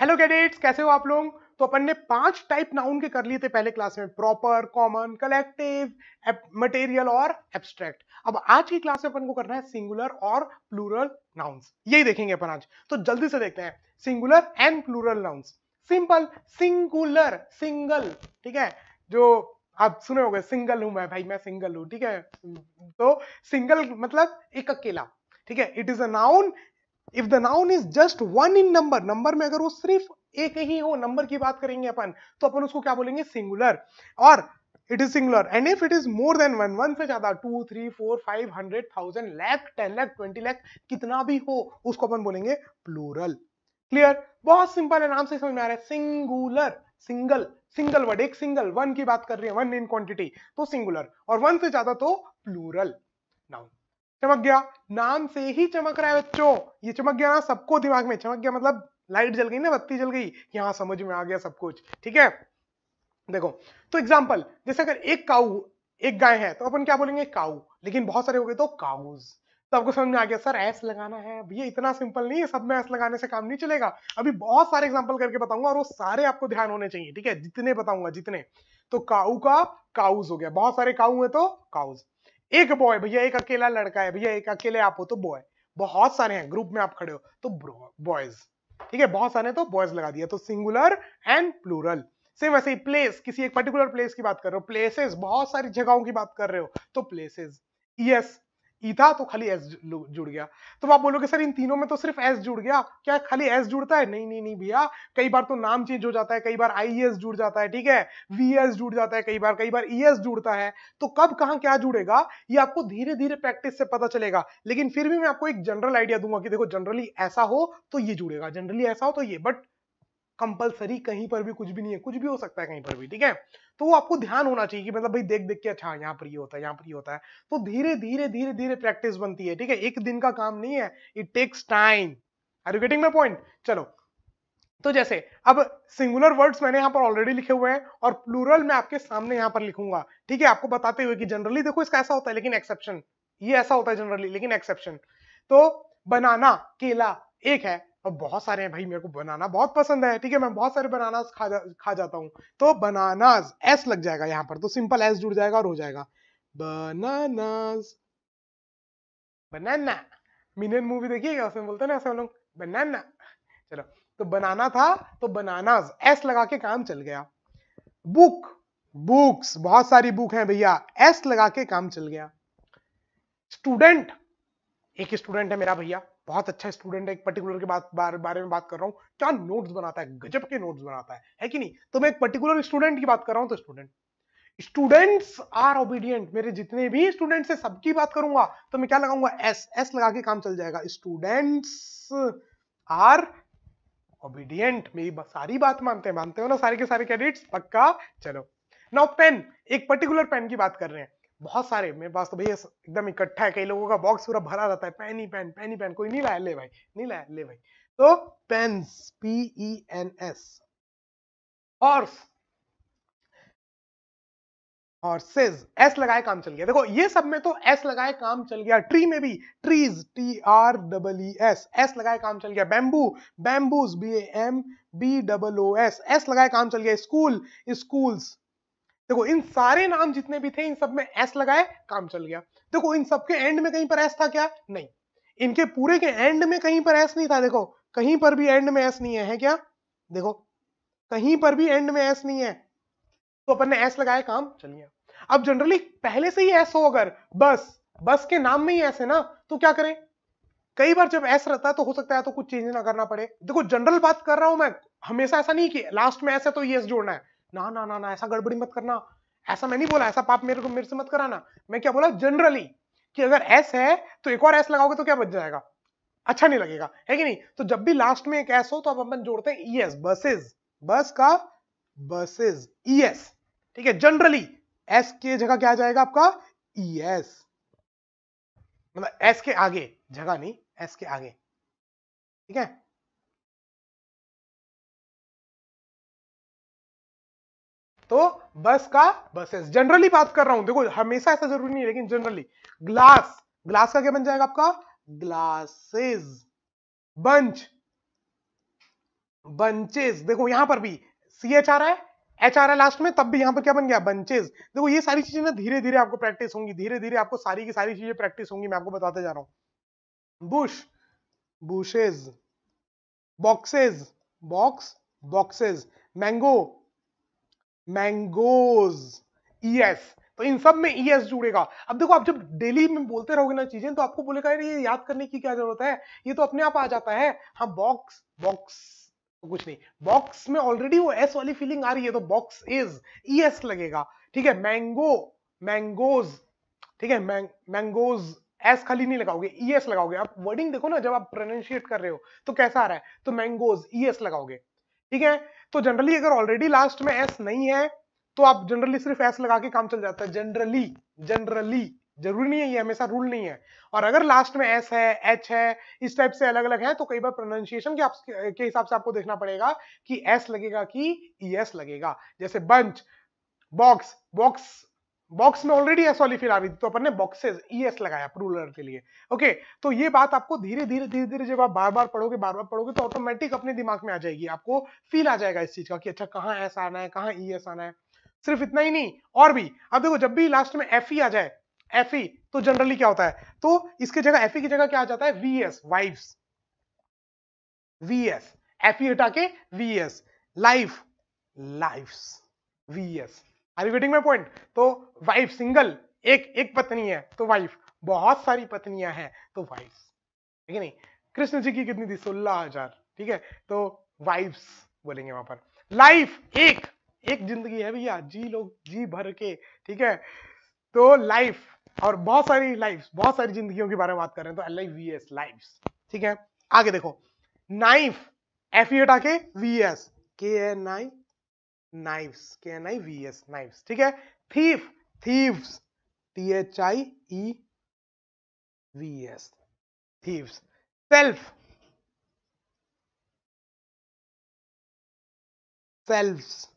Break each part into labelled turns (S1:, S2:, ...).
S1: Hello cadets कैसे हो आप लोग तो अपन ने पांच टाइप नाउन के कर लिए थे पहले क्लास में प्रॉपर कॉमन कलेक्टिव मटेरियल और एब्स्ट्रैक्ट अब आज की क्लास में अपन को करना है सिंगुलर और प्लूरल नाउन्स यही देखेंगे अपन आज तो जल्दी से देखते हैं singular and plural nouns simple singular single ठीक है जो आप सुने हो सिंगल हूं मैं भाई मैं सिंगल हूं ठीक है तो सिंगल मतलब एक अकेला ठीक है it is a noun if the noun is just one in number number में अगर वो सिर्फ एक ही हो नंबर की बात करेंगे अपन तो अपन उसको क्या बोलेंगे सिंगुलर और it is singular and if it is more than one one से ज्यादा two three four five hundred thousand lakh ten lakh twenty lakh कितना भी हो उसको अपन बोलेंगे प्लूरल क्लियर बहुत सिंपल है नाम से समझ में आ रहा है सिंगुलर सिंगल सिंगल वर्ड एक सिंगल वन की बात कर रही है वन इन क्वांटिटी तो सिंगुलर और वन से ज्यादा तो प्लूरल नाउन चमक गया नाम से ही चमक रहा है बच्चों ये चमक गया ना सबको दिमाग में चमक गया मतलब लाइट जल गई ना बत्ती जल गई यहाँ समझ में आ गया सब कुछ ठीक है देखो तो एग्जाम्पल जैसे अगर एक काउ एक गाय है तो अपन क्या बोलेंगे काउ लेकिन बहुत सारे हो गए तो काउज तो आपको समझ में आ गया सर एस लगाना है भैया इतना सिंपल नहीं है सब में एस लगाने से काम नहीं चलेगा अभी बहुत सारे एग्जाम्पल करके बताऊंगा और वो सारे आपको ध्यान होने चाहिए ठीक है जितने बताऊंगा जितने तो काउ का काउज हो गया बहुत सारे काउ है तो काउज एक बॉय भैया एक अकेला लड़का है भैया एक अकेले आप हो तो बॉय बहुत सारे हैं ग्रुप में आप खड़े हो तो बॉयज ठीक है बहुत सारे तो बॉयज लगा दिया तो सिंगुलर एंड प्लूरल सेम वैसे ही प्लेस किसी एक पर्टिकुलर प्लेस की बात कर रहे हो प्लेसेस बहुत सारी जगहों की बात कर रहे हो तो प्लेसेस यस ईथा तो खाली एस जुड़ गया तो आप बोलोगे सर इन तीनों में तो सिर्फ एस जुड़ गया क्या खाली एस जुड़ता है नहीं नहीं नहीं भैया कई बार तो नाम चेंज हो जाता है कई बार आई एस e जुड़ जाता है ठीक है वी एस e जुड़ जाता है कई बार कई बार ई e एस जुड़ता है तो कब कहाँ क्या जुड़ेगा ये आपको धीरे धीरे प्रैक्टिस से पता चलेगा लेकिन फिर भी मैं आपको एक जनरल आइडिया दूंगा कि देखो जनरली ऐसा हो तो ये जुड़ेगा जनरली ऐसा हो तो ये बट कंपलसरी कहीं पर भी कुछ भी नहीं है कुछ भी हो सकता है कहीं पर भी ठीक है तो वो आपको ध्यान होना चाहिए कि मतलब भाई देख देख के अच्छा यहाँ पर ये होता है यहाँ पर ये होता है तो धीरे धीरे धीरे धीरे प्रैक्टिस बनती है ठीक है एक दिन का काम नहीं है it takes time are you getting my point चलो तो जैसे अब सिंगुलर वर्ड्स मैंने यहाँ पर ऑलरेडी लिखे हुए हैं और प्लूरल मैं आपके सामने यहाँ पर लिखूंगा ठीक है आपको बताते हुए कि जनरली देखो इसका ऐसा होता है लेकिन एक्सेप्शन ये ऐसा होता है जनरली लेकिन एक्सेप्शन तो बनाना केला एक है और बहुत सारे हैं भाई मेरे को बनाना बहुत पसंद है ठीक है मैं बहुत सारे बनानास खा जा, खा जाता हूँ तो बनानाज एस लग जाएगा यहाँ पर तो सिंपल एस जुड़ जाएगा और हो जाएगा बनानाज बनाना मिनियन मूवी देखिएगा उसमें बोलते ना ऐसे हम लोग बनाना चलो तो बनाना था तो बनानाज एस लगा के काम चल गया बुक बुक्स बहुत सारी बुक है भैया एस लगा के काम चल गया स्टूडेंट एक स्टूडेंट है मेरा भैया बहुत अच्छा स्टूडेंट है एक पर्टिकुलर के बात बारे, बारे में बात कर रहा हूँ क्या नोट्स बनाता है गजब के नोट्स बनाता है है कि नहीं तो मैं एक पर्टिकुलर स्टूडेंट की बात कर रहा हूँ तो स्टूडेंट स्टूडेंट्स आर ओबीडियंट मेरे जितने भी स्टूडेंट्स है सबकी बात करूंगा तो मैं क्या लगाऊंगा एस एस लगा के काम चल जाएगा स्टूडेंट्स आर ओबीडियंट मेरी सारी बात मानते हैं मानते हो ना सारे के सारे कैडिट्स पक्का चलो नाउ पेन एक पर्टिकुलर पेन की बात कर रहे हैं बहुत सारे मेरे पास तो भैया एकदम इकट्ठा है कई लोगों का बॉक्स पूरा भरा रहता है पेन ही पेन पेन ही पेन कोई नहीं लाया ले भाई नहीं लाया ले भाई तो pens P E N S horse horses S लगाए काम चल गया देखो ये सब में तो एस लगाए काम चल गया ट्री में भी trees T R double E S S लगाए काम चल गया bamboo bamboos B M B double O S S लगाए काम चल गया स्कूल स्कूल्स देखो इन सारे नाम जितने भी थे इन सब में एस लगाए काम चल गया देखो इन सबके एंड में कहीं पर एस था क्या नहीं इनके पूरे के एंड में कहीं पर एस नहीं था देखो कहीं पर भी एंड में एस नहीं है, है क्या देखो कहीं पर भी एंड में एस नहीं है तो अपन ने एस लगाया काम चल गया अब जनरली पहले से ही एस हो अगर बस बस के नाम में ही एस है ना तो क्या करें कई बार जब ऐसा रहता है तो हो सकता है तो कुछ चेंज ना करना पड़े देखो जनरल बात कर रहा हूं मैं हमेशा ऐसा नहीं कि लास्ट में ऐसा तो ये जोड़ना है ना ना ना ना ऐसा गड़बड़ी मत करना ऐसा मैं नहीं बोला ऐसा पाप मेरे को मेरे से मत कराना मैं क्या बोला जनरली कि अगर एस है तो एक और एस लगाओगे तो क्या बच जाएगा अच्छा नहीं लगेगा है कि नहीं तो जब भी लास्ट में एक एस हो तो अब अपन जोड़ते हैं ई एस बसेज बस का बसेज ई एस ठीक है जनरली एस के जगह क्या आ जाएगा आपका ई e एस मतलब एस के आगे जगह नहीं एस के आगे ठीक है तो बस का बसेस जनरली बात कर रहा हूं देखो हमेशा ऐसा जरूरी नहीं है लेकिन जनरली ग्लास ग्लास का क्या बन जाएगा आपका ग्लासेस बंच बंचेस देखो यहां पर भी सी एच आ रहा है एच आ रहा है लास्ट में तब भी यहां पर क्या बन गया बंचेज देखो ये सारी चीजें ना धीरे धीरे आपको प्रैक्टिस होंगी धीरे धीरे आपको सारी की सारी चीजें प्रैक्टिस होंगी मैं आपको बताते जा रहा हूं bush bushes boxes box boxes mango mangoes yes e तो इन सब में ईएस e जुड़ेगा अब देखो आप जब डेली में बोलते रहोगे ना चीजें तो आपको बोलेगा ये याद करने की क्या जरूरत है ये तो अपने आप आ जाता है हाँ बॉक्स बॉक्स तो कुछ नहीं बॉक्स में ऑलरेडी वो एस वाली फीलिंग आ रही है तो बॉक्स इज ईएस लगेगा ठीक है मैंगो मैंगोज ठीक है मैंगोज एस खाली नहीं लगाओगे ईएस e लगाओगे आप वर्डिंग देखो ना जब आप प्रोनाउंशिएट कर रहे हो तो कैसा आ रहा है तो मैंगोज ईएस लगाओगे ठीक है तो जनरली अगर ऑलरेडी लास्ट में एस नहीं है तो आप जनरली सिर्फ एस लगा के काम चल जाता है जनरली जनरली जरूरी नहीं है ये हमेशा रूल नहीं है और अगर लास्ट में एस है एच है इस टाइप से अलग अलग है तो कई बार प्रोनाउंसिएशन के, आप, के हिसाब से आपको देखना पड़ेगा कि एस लगेगा कि ई e एस लगेगा जैसे बंच बॉक्स बॉक्स बॉक्स में ऑलरेडी एस वाली फील आ रही थी तो अपन ने बॉक्सेस ई एस लगाया प्रूलर के लिए ओके तो ये बात आपको धीरे धीरे धीरे धीरे जब आप बार बार पढ़ोगे बार बार पढ़ोगे तो ऑटोमेटिक अपने दिमाग में आ जाएगी आपको फील आ जाएगा इस चीज का कि अच्छा कहाँ एस आना है कहाँ ई e एस आना है सिर्फ इतना ही नहीं और भी अब देखो जब भी लास्ट में एफ ई e आ जाए एफ ई e, तो जनरली क्या होता है तो इसके जगह एफ ई की जगह क्या आ जाता है V S wife V S F E हटा के V S life life V S you getting my point तो वाइफ सिंगल एक एक पत्नी है तो वाइफ बहुत सारी पत्नियां हैं तो वाइफ ठीक है नहीं कृष्ण जी की कितनी थी सोलह हजार ठीक है तो वाइफ्स बोलेंगे वहां पर लाइफ एक एक जिंदगी है भैया जी लोग जी भर के ठीक है तो लाइफ और बहुत सारी लाइफ बहुत सारी जिंदगियों के बारे में बात कर रहे हैं तो L I V S life ठीक है आगे देखो नाइफ एफ आके के V S K N I knives K N I V S knives ठीक है thief thieves T H I E V S thieves self selfs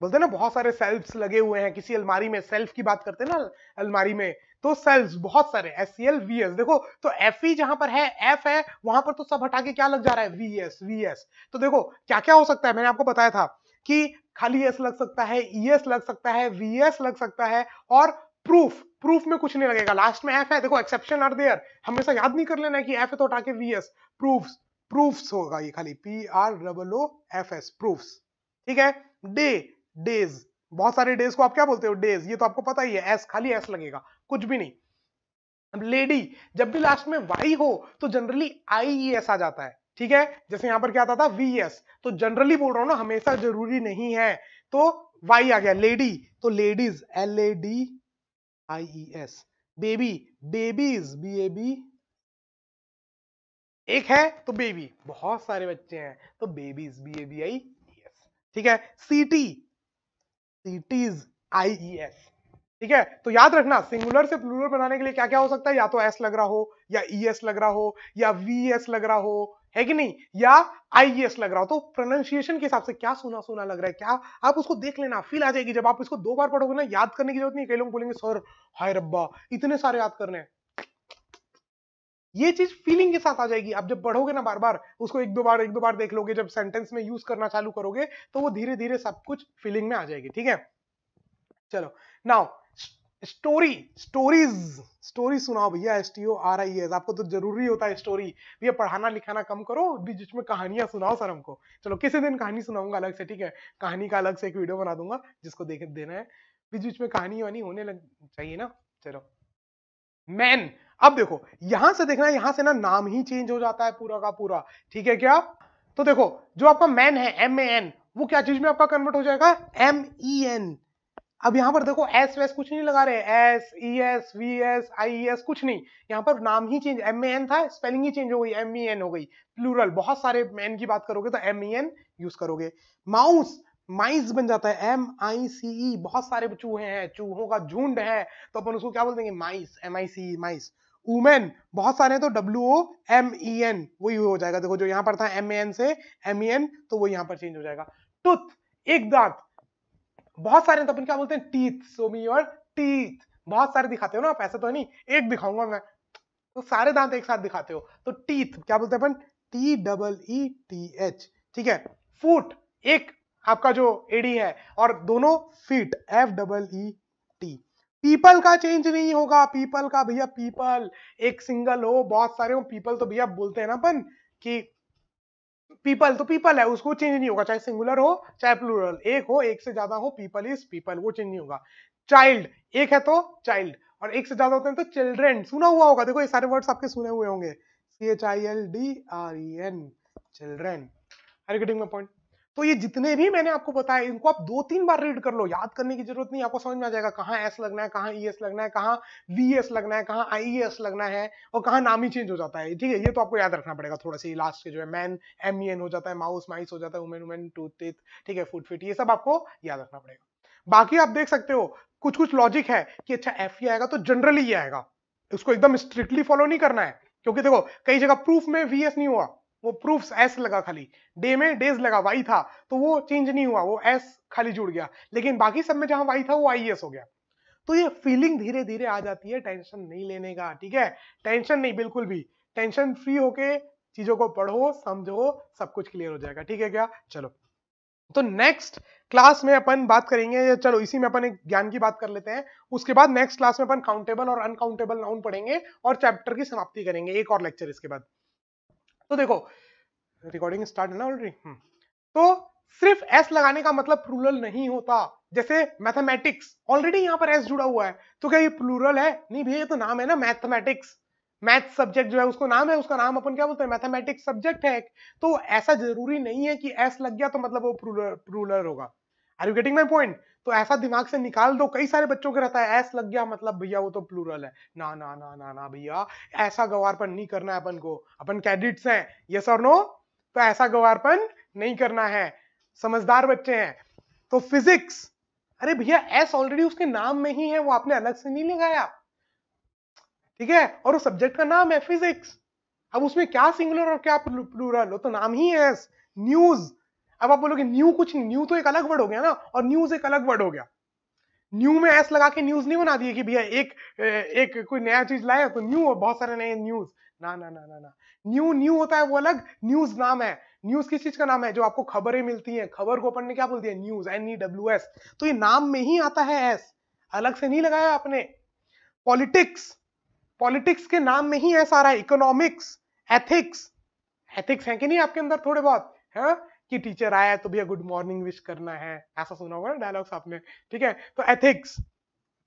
S1: बोलते हैं ना बहुत सारे सेल्फ्स लगे हुए हैं किसी अलमारी में सेल्फ की बात करते हैं ना अलमारी में तो सेल्स बहुत सारे S C L V S देखो तो एफ ई जहां पर है एफ है वहां पर तो सब हटा के क्या लग जा रहा है वी एस वी एस तो देखो क्या क्या हो सकता है मैंने आपको बताया था कि खाली एस लग सकता है ई e एस लग सकता है वी एस लग सकता है और प्रूफ प्रूफ में कुछ नहीं लगेगा लास्ट में एफ है देखो एक्सेप्शन आर देयर हमेशा याद नहीं कर लेना कि एफ है तो हटा के वी एस प्रूफ प्रूफ होगा ये खाली P R double O F S proof ठीक है डे, डेज बहुत सारे डेज को आप क्या बोलते हो डेज ये तो आपको पता ही है एस खाली एस लगेगा कुछ भी नहीं अब लेडी जब भी लास्ट में वाई हो तो जनरली आई ई एस आ जाता है ठीक है जैसे यहां पर क्या आता था वी एस e तो जनरली बोल रहा हूं ना हमेशा जरूरी नहीं है तो वाई आ गया लेडी तो ladies L A D I E S baby babies B A B एक है तो बेबी बहुत सारे बच्चे हैं तो babies B A B I E S ठीक है city cities I E S ठीक है तो याद रखना सिंगुलर से प्लूरल बनाने के लिए क्या क्या हो सकता है या तो एस लग रहा हो या ई e एस लग रहा हो या वी एस लग रहा हो है कि नहीं या आई एस e लग रहा हो तो प्रोनाउंसिएशन के हिसाब से क्या सोना सोना लग रहा है क्या आप उसको देख लेना फील आ जाएगी जब आप इसको दो बार पढ़ोगे ना याद करने की जरूरत नहीं कई लोग बोलेंगे सर हाय रब्बा इतने सारे याद करने हैं ये चीज फीलिंग के साथ आ जाएगी आप जब पढ़ोगे ना बार बार उसको एक दो बार एक दो बार देख लोगे जब सेंटेंस में यूज करना चालू करोगे तो वो धीरे धीरे सब कुछ फीलिंग में आ जाएगी ठीक है चलो नाउ स्टोरी स्टोरीज स्टोरी सुनाओ भैया S T O R I S आपको तो जरूरी होता है स्टोरी भैया पढ़ाना लिखाना कम करो बीच में कहानियां सुनाओ सर हमको चलो किसी दिन कहानी सुनाऊंगा अलग से ठीक है कहानी का अलग से एक वीडियो बना दूंगा जिसको देख देना है बीच बीच में कहानी वानी होने लग चाहिए ना चलो मैन अब देखो यहां से देखना यहां से ना नाम ही चेंज हो जाता है पूरा का पूरा ठीक है क्या तो देखो जो आपका मैन है एम ए एन वो क्या चीज में आपका कन्वर्ट हो जाएगा एम ई एन अब यहां पर देखो एस वेस कुछ नहीं लगा रहे S E S V S I S कुछ नहीं यहाँ पर नाम ही चेंज एम ए एन था स्पेलिंग ही चेंज हो गई एम ई एन हो गई प्लूरल बहुत सारे मैन की बात करोगे तो एम ई एन यूज करोगे माउस माइस बन जाता है एम आई सी ई बहुत सारे चूहे हैं चूहों का झुंड है तो अपन उसको क्या बोल देंगे माइस एम आई सी ई माइस वुमेन बहुत सारे हैं तो W O M E N वही हो जाएगा देखो जो यहाँ पर था एम ए एन से एम ई एन तो वो यहाँ पर चेंज हो जाएगा टूथ एक दांत बहुत सारे तो अपन क्या बोलते हैं teeth show me your teeth बहुत सारे दिखाते हो ना आप ऐसा तो नहीं एक दिखाऊंगा मैं तो सारे दांत एक साथ दिखाते हो तो टीथ क्या बोलते हैं अपन T double E T H ठीक है फुट एक आपका जो एडी है और दोनों feet F double E T people का चेंज नहीं होगा पीपल का भैया पीपल एक सिंगल हो बहुत सारे हो पीपल तो भैया बोलते हैं ना अपन कि पीपल तो पीपल है उसको चेंज नहीं होगा चाहे सिंगुलर हो चाहे प्लूरल एक हो एक से ज्यादा हो पीपल इज पीपल वो चेंज नहीं होगा चाइल्ड एक है तो चाइल्ड और एक से ज्यादा होते हैं तो चिल्ड्रेन सुना हुआ होगा देखो ये सारे वर्ड्स आपके सुने हुए होंगे C H I L D R E N children are getting my point तो ये जितने भी मैंने आपको बताया इनको आप दो तीन बार रीड कर लो याद करने की जरूरत नहीं आपको समझ में आ जाएगा कहाँ एस लगना है कहाँ ई e एस लगना है कहाँ वी एस लगना है कहाँ आई एस e लगना है और कहाँ नाम ही चेंज हो जाता है ठीक है ये तो आपको याद रखना पड़ेगा थोड़ा सा लास्ट के जो है मैन एम ई एन हो जाता है माउस माइस हो जाता है वुमेन वुमेन टूथ ठीक है फुट फिट ये सब आपको याद रखना पड़ेगा बाकी आप देख सकते हो कुछ कुछ लॉजिक है कि अच्छा एफ ही आएगा तो जनरली ये आएगा उसको एकदम स्ट्रिक्टली फॉलो नहीं करना है क्योंकि देखो कई जगह प्रूफ में वी एस नहीं हुआ वो प्रूफ्स एस लगा खाली डे में डेज लगा वाई था तो वो चेंज नहीं हुआ वो एस खाली जुड़ गया लेकिन बाकी सब में जहां वाई था वो आई हो गया तो ये फीलिंग धीरे धीरे आ जाती है टेंशन नहीं लेने का ठीक है टेंशन नहीं बिल्कुल भी टेंशन फ्री होके चीजों को पढ़ो समझो सब कुछ क्लियर हो जाएगा ठीक है क्या चलो तो नेक्स्ट क्लास में अपन बात करेंगे चलो इसी में अपन एक ज्ञान की बात कर लेते हैं उसके बाद नेक्स्ट क्लास में अपन काउंटेबल और अनकाउंटेबल नाउन पढ़ेंगे और चैप्टर की समाप्ति करेंगे एक और लेक्चर इसके बाद तो देखो रिकॉर्डिंग स्टार्ट है ना ऑलरेडी हम्म। तो सिर्फ एस लगाने का मतलब प्लूरल नहीं होता जैसे मैथमेटिक्स ऑलरेडी यहाँ पर एस जुड़ा हुआ है तो क्या ये प्लूरल है नहीं भैया तो नाम है ना मैथमेटिक्स मैथ सब्जेक्ट जो है उसको नाम है उसका नाम अपन क्या बोलते हैं मैथमेटिक्स सब्जेक्ट है तो ऐसा जरूरी नहीं है कि एस लग गया तो मतलब वो प्लूरल होगा are you getting my point तो ऐसा दिमाग से निकाल दो कई सारे बच्चों के रहता है ऐस लग गया मतलब भैया वो तो प्लूरल है ना ना ना ना ना भैया ऐसा गवारपन नहीं करना है अपन को अपन कैडिट्स हैं यस और नो तो ऐसा गवारपन नहीं करना है समझदार बच्चे हैं तो फिजिक्स अरे भैया एस ऑलरेडी उसके नाम में ही है वो आपने अलग से नहीं लगाया ठीक है और वो सब्जेक्ट का नाम है फिजिक्स अब उसमें क्या सिंगुलर और क्या प्लूरल हो तो नाम ही है एस न्यूज अब आप बोलोगे न्यू कुछ न्यू तो एक अलग वर्ड हो गया ना और न्यूज एक अलग वर्ड हो गया न्यू में एस लगा के न्यूज नहीं बना दिए कि भैया एक एक कोई नया चीज लाए तो न्यू और बहुत सारे नए न्यूज ना ना ना ना ना न्यू न्यू होता है वो अलग न्यूज नाम है न्यूज किस चीज का नाम है जो आपको खबरें मिलती हैं खबर को अपन ने क्या बोलती है news N E W S तो ये नाम में ही आता है एस अलग से नहीं लगाया आपने पॉलिटिक्स पॉलिटिक्स के नाम में ही एस आ रहा है इकोनॉमिक्स एथिक्स एथिक्स है कि नहीं आपके अंदर थोड़े बहुत है हाँ? कि टीचर आया तो भैया गुड मॉर्निंग विश करना है ऐसा सुना होगा ना डायलॉग्स आपने ठीक है तो ethics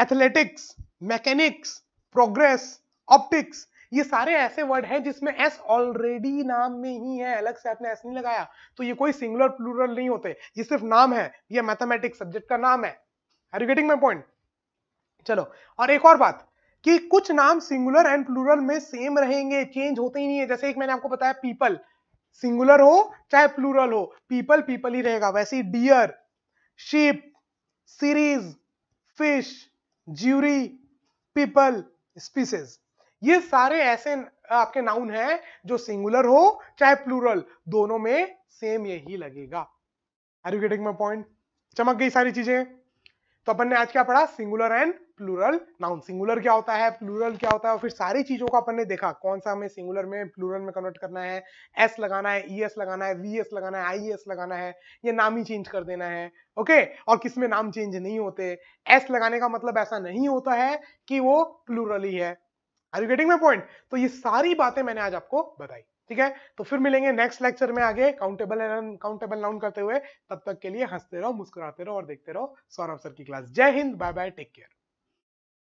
S1: athletics mechanics progress optics ये सारे ऐसे वर्ड हैं जिसमें एस ऑलरेडी नाम में ही है अलग से आपने एस नहीं लगाया तो ये कोई सिंगुलर प्लूरल नहीं होते ये सिर्फ नाम है ये मैथमेटिक्स सब्जेक्ट का नाम है are you getting my point चलो और एक और बात कि कुछ नाम सिंगुलर एंड प्लूरल में सेम रहेंगे चेंज होते ही नहीं है जैसे एक मैंने आपको बताया पीपल सिंगुलर हो चाहे प्लूरल हो पीपल पीपल ही रहेगा वैसे ही deer sheep series fish jury people species ये सारे ऐसे आपके नाउन हैं जो सिंगुलर हो चाहे प्लूरल दोनों में सेम यही लगेगा are you getting my point चमक गई सारी चीजें तो अपन ने आज क्या पढ़ा singular and plural noun singular क्या होता है प्लूरल क्या होता है और फिर सारी चीजों का अपन ने देखा कौन सा हमें सिंगुलर में प्लूरल में कन्वर्ट करना है एस लगाना है ई e एस लगाना है वी एस लगाना है आई एस e लगाना है ये नाम ही चेंज कर देना है ओके और किस में नाम चेंज नहीं होते एस लगाने का मतलब ऐसा नहीं होता है कि वो प्लूरल ही है are you getting my point तो ये सारी बातें मैंने आज आपको बताई ठीक है तो फिर मिलेंगे नेक्स्ट लेक्चर में आगे काउंटेबल एंड अनकाउंटेबल नाउन करते हुए तब तक के लिए हंसते रहो मुस्कुराते रहो और देखते रहो सौरभ सर की क्लास जय Hind bye bye take care